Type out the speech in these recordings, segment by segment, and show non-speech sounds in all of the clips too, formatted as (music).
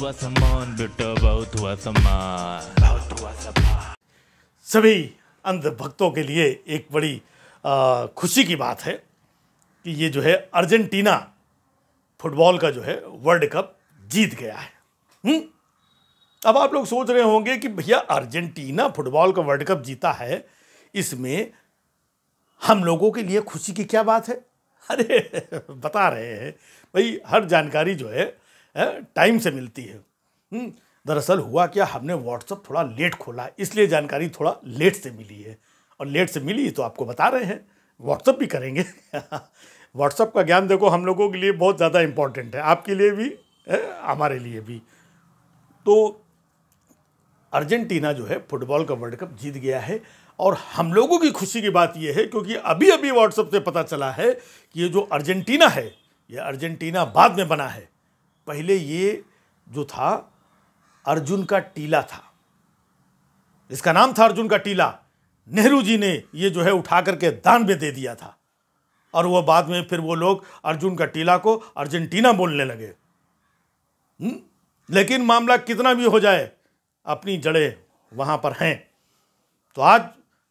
हुआ सम्मान बेटा बहुत हुआ सम्मान बहुत हुआ सम्मान सभी अंध भक्तों के लिए एक बड़ी आ, खुशी की बात है कि ये जो है अर्जेंटीना फुटबॉल का जो है वर्ल्ड कप जीत गया है हुँ? हम्म? अब आप लोग सोच रहे होंगे कि भैया अर्जेंटीना फुटबॉल का वर्ल्ड कप जीता है इसमें हम लोगों के लिए खुशी की क्या बात है अरे (laughs) बता रहे हैं भाई हर जानकारी जो है टाइम से मिलती है हम्म, दरअसल हुआ क्या हमने व्हाट्सअप थोड़ा लेट खोला इसलिए जानकारी थोड़ा लेट से मिली है और लेट से मिली तो आपको बता रहे हैं व्हाट्सअप भी करेंगे व्हाट्सअप (laughs) का ज्ञान देखो हम लोगों के लिए बहुत ज़्यादा इम्पॉर्टेंट है आपके लिए भी हमारे लिए भी तो अर्जेंटीना जो है फुटबॉल का वर्ल्ड कप जीत गया है और हम लोगों की खुशी की बात यह है क्योंकि अभी अभी व्हाट्सअप से पता चला है कि ये जो अर्जेंटीना है ये अर्जेंटीना बाद में बना है पहले ये जो था अर्जुन का टीला था इसका नाम था अर्जुन का टीला नेहरू जी ने ये जो है उठा करके दान में दे दिया था और वह बाद में फिर वो लोग अर्जुन का टीला को अर्जेंटीना बोलने लगे हुँ? हम्म? लेकिन मामला कितना भी हो जाए अपनी जड़ें वहाँ पर हैं तो आज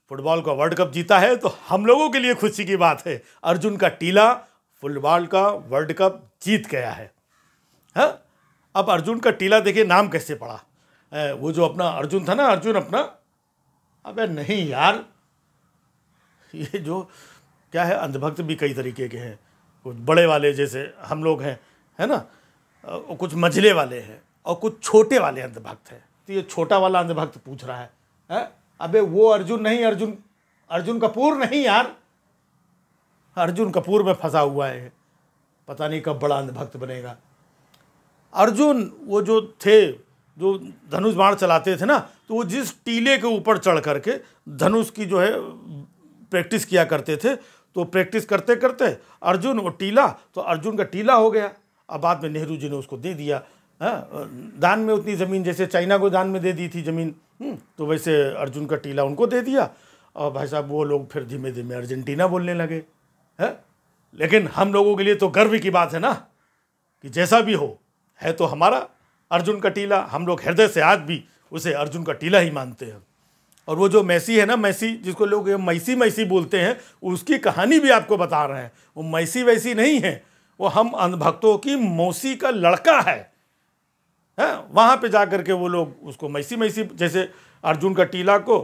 फुटबॉल का वर्ल्ड कप जीता है तो हम लोगों के लिए खुशी की बात है अर्जुन का टीला फुटबॉल का वर्ल्ड कप जीत गया है है हाँ? अब अर्जुन का टीला देखिए नाम कैसे पड़ा वो जो अपना अर्जुन था ना अर्जुन अपना अबे नहीं यार ये जो क्या है अंधभक्त भी कई तरीके के हैं कुछ बड़े वाले जैसे हम लोग हैं है ना और कुछ मझले वाले हैं और कुछ छोटे वाले अंधभक्त हैं तो ये छोटा वाला अंधभक्त पूछ रहा है, है? अबे वो अर्जुन नहीं अर्जुन अर्जुन कपूर नहीं यार अर्जुन कपूर में फंसा हुआ है पता नहीं कब बड़ा अंधभक्त बनेगा अर्जुन वो जो थे जो धनुष बाण चलाते थे ना तो वो जिस टीले के ऊपर चढ़ करके धनुष की जो है प्रैक्टिस किया करते थे तो प्रैक्टिस करते करते अर्जुन वो टीला तो अर्जुन का टीला हो गया अब बाद में नेहरू जी ने उसको दे दिया है हाँ, दान में उतनी ज़मीन जैसे चाइना को दान में दे दी थी ज़मीन हम्म, तो वैसे अर्जुन का टीला उनको दे दिया और भाई साहब वो लोग फिर धीमे धीमे अर्जेंटीना बोलने लगे है हाँ, लेकिन हम लोगों के लिए तो गर्व की बात है ना कि जैसा भी हो है तो हमारा अर्जुन का टीला हम लोग हृदय से आज भी उसे अर्जुन का टीला ही मानते हैं और वो जो मैसी है ना मैसी जिसको लोग मैसी मैसी बोलते हैं उसकी कहानी भी आपको बता रहे हैं वो मैसी वैसी नहीं है वो हम अंधभक्तों की मौसी का लड़का है हैं हाँ, वहाँ पे जा कर के वो लोग उसको मैसी मैसी जैसे अर्जुन का टीला को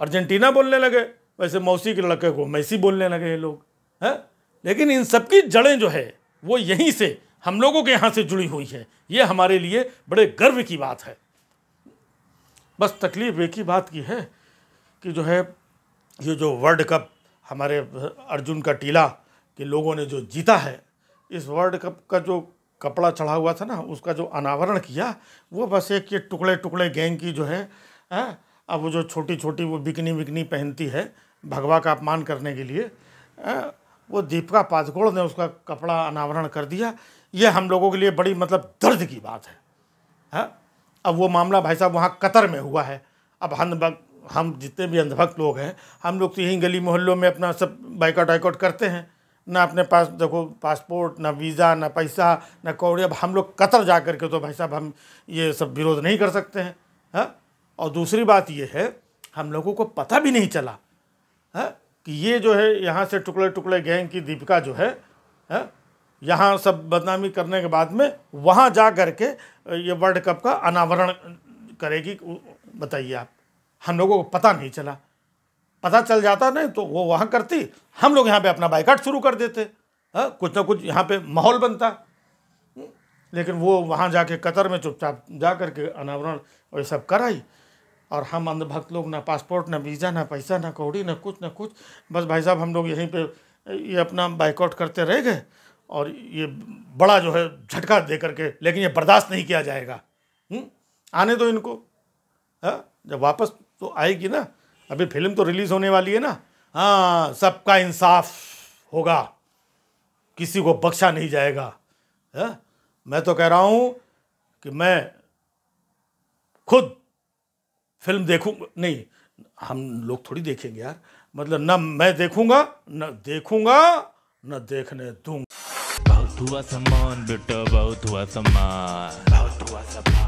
अर्जेंटीना बोलने लगे वैसे मौसी के लड़के को मैसी बोलने लगे ये लोग हैं हाँ, लेकिन इन सबकी जड़ें जो है वो यहीं से हम लोगों के यहाँ से जुड़ी हुई है ये हमारे लिए बड़े गर्व की बात है बस तकलीफ एक ही बात की है कि जो है ये जो वर्ल्ड कप हमारे अर्जुन का टीला के लोगों ने जो जीता है इस वर्ल्ड कप का जो कपड़ा चढ़ा हुआ था ना उसका जो अनावरण किया वो बस एक ये टुकड़े टुकड़े गैंग की जो है आ, हाँ, अब वो जो छोटी छोटी वो बिकनी बिकनी पहनती है भगवा का अपमान करने के लिए आ, हाँ, वो दीपिका पादुकोण ने उसका कपड़ा अनावरण कर दिया ये हम लोगों के लिए बड़ी मतलब दर्द की बात है हा? अब वो मामला भाई साहब वहाँ कतर में हुआ है अब हम हम जितने भी अंधभक्त लोग हैं हम लोग तो यहीं गली मोहल्लों में अपना सब बाइकआउट वाइकआउट करते हैं ना अपने पास देखो पासपोर्ट ना वीज़ा ना पैसा ना कौड़ी अब हम लोग कतर जा कर के तो भाई साहब हम ये सब विरोध नहीं कर सकते हैं हा? और दूसरी बात ये है हम लोगों को पता भी नहीं चला है हाँ? कि ये जो है यहाँ से टुकड़े टुकड़े गैंग की दीपिका जो है, है हाँ, यहाँ सब बदनामी करने के बाद में वहाँ जा कर के ये वर्ल्ड कप का अनावरण करेगी बताइए आप हम लोगों को पता नहीं चला पता चल जाता नहीं तो वो वहाँ करती हम लोग यहाँ पे अपना बाइकाट शुरू कर देते है? हाँ, कुछ ना कुछ यहाँ पे माहौल बनता लेकिन वो वहाँ जाके कतर में चुपचाप जा कर के अनावरण और ये सब कराई और हम अंधभक्त लोग ना पासपोर्ट ना वीज़ा ना पैसा ना कौड़ी ना कुछ ना कुछ बस भाई साहब हम लोग यहीं पे ये अपना बाइकआउट करते रह गए और ये बड़ा जो है झटका दे करके लेकिन ये बर्दाश्त नहीं किया जाएगा हुँ? हम्म? आने दो इनको है हाँ? जब वापस तो आएगी ना अभी फिल्म तो रिलीज़ होने वाली है ना हाँ सबका इंसाफ होगा किसी को बख्शा नहीं जाएगा है हाँ? मैं तो कह रहा हूँ कि मैं खुद फिल्म देखूँ नहीं हम लोग थोड़ी देखेंगे यार मतलब ना मैं देखूंगा न देखूंगा न देखने दूंगा बहुत हुआ सम्मान बेटा बहुत हुआ सम्मान बहुत हुआ सम्मान